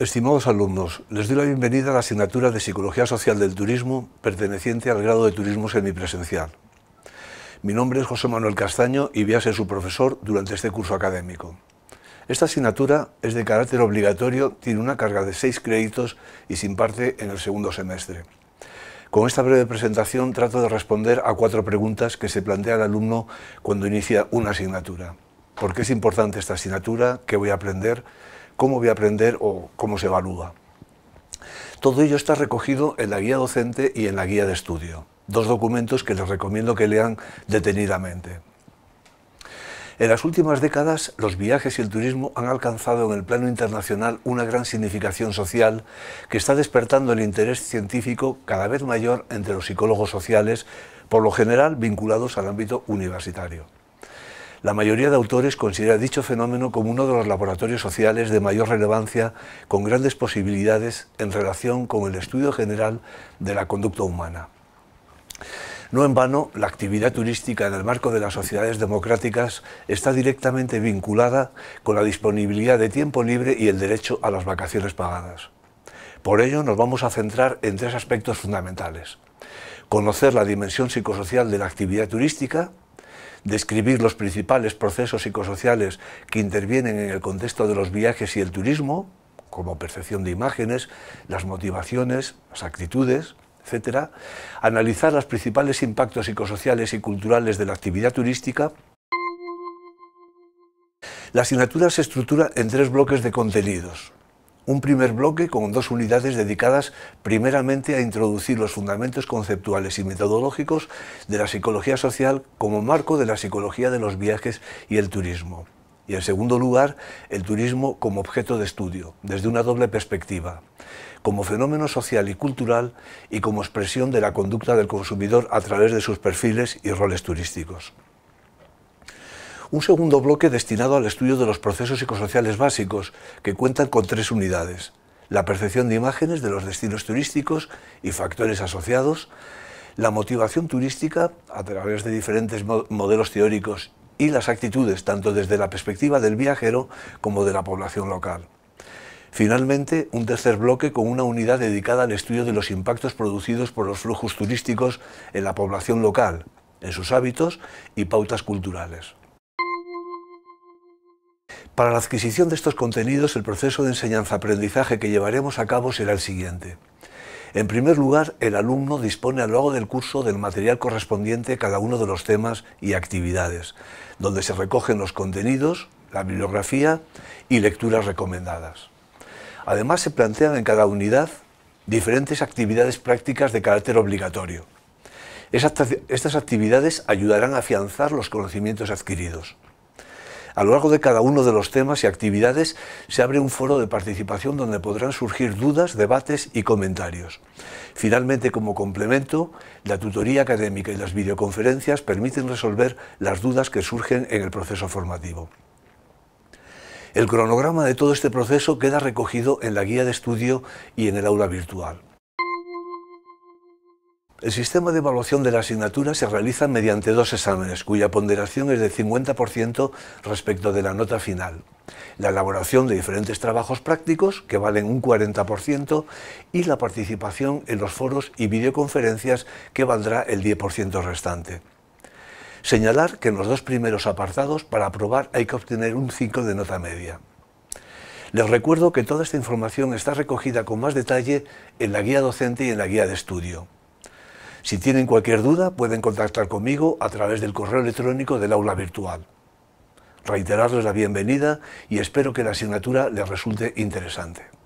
Estimados alumnos, les doy la bienvenida a la asignatura de Psicología Social del Turismo perteneciente al grado de Turismo Semipresencial. Mi nombre es José Manuel Castaño y voy a ser su profesor durante este curso académico. Esta asignatura es de carácter obligatorio, tiene una carga de seis créditos y se imparte en el segundo semestre. Con esta breve presentación trato de responder a cuatro preguntas que se plantea el alumno cuando inicia una asignatura. ¿Por qué es importante esta asignatura? ¿Qué voy a aprender? cómo voy a aprender o cómo se evalúa. Todo ello está recogido en la guía docente y en la guía de estudio, dos documentos que les recomiendo que lean detenidamente. En las últimas décadas, los viajes y el turismo han alcanzado en el plano internacional una gran significación social que está despertando el interés científico cada vez mayor entre los psicólogos sociales, por lo general vinculados al ámbito universitario. La mayoría de autores considera dicho fenómeno como uno de los laboratorios sociales de mayor relevancia, con grandes posibilidades en relación con el estudio general de la conducta humana. No en vano, la actividad turística en el marco de las sociedades democráticas está directamente vinculada con la disponibilidad de tiempo libre y el derecho a las vacaciones pagadas. Por ello, nos vamos a centrar en tres aspectos fundamentales. Conocer la dimensión psicosocial de la actividad turística, describir los principales procesos psicosociales que intervienen en el contexto de los viajes y el turismo, como percepción de imágenes, las motivaciones, las actitudes, etc. Analizar los principales impactos psicosociales y culturales de la actividad turística. La asignatura se estructura en tres bloques de contenidos un primer bloque con dos unidades dedicadas primeramente a introducir los fundamentos conceptuales y metodológicos de la psicología social como marco de la psicología de los viajes y el turismo. Y en segundo lugar, el turismo como objeto de estudio, desde una doble perspectiva, como fenómeno social y cultural y como expresión de la conducta del consumidor a través de sus perfiles y roles turísticos un segundo bloque destinado al estudio de los procesos psicosociales básicos, que cuentan con tres unidades, la percepción de imágenes de los destinos turísticos y factores asociados, la motivación turística a través de diferentes modelos teóricos y las actitudes, tanto desde la perspectiva del viajero como de la población local. Finalmente, un tercer bloque con una unidad dedicada al estudio de los impactos producidos por los flujos turísticos en la población local, en sus hábitos y pautas culturales. Para la adquisición de estos contenidos, el proceso de enseñanza-aprendizaje que llevaremos a cabo será el siguiente. En primer lugar, el alumno dispone a lo largo del curso del material correspondiente a cada uno de los temas y actividades, donde se recogen los contenidos, la bibliografía y lecturas recomendadas. Además, se plantean en cada unidad diferentes actividades prácticas de carácter obligatorio. Estas actividades ayudarán a afianzar los conocimientos adquiridos. A lo largo de cada uno de los temas y actividades se abre un foro de participación donde podrán surgir dudas, debates y comentarios. Finalmente, como complemento, la tutoría académica y las videoconferencias permiten resolver las dudas que surgen en el proceso formativo. El cronograma de todo este proceso queda recogido en la guía de estudio y en el aula virtual. El sistema de evaluación de la asignatura se realiza mediante dos exámenes, cuya ponderación es del 50% respecto de la nota final. La elaboración de diferentes trabajos prácticos, que valen un 40%, y la participación en los foros y videoconferencias, que valdrá el 10% restante. Señalar que en los dos primeros apartados, para aprobar, hay que obtener un 5 de nota media. Les recuerdo que toda esta información está recogida con más detalle en la guía docente y en la guía de estudio. Si tienen cualquier duda, pueden contactar conmigo a través del correo electrónico del aula virtual. Reiterarles la bienvenida y espero que la asignatura les resulte interesante.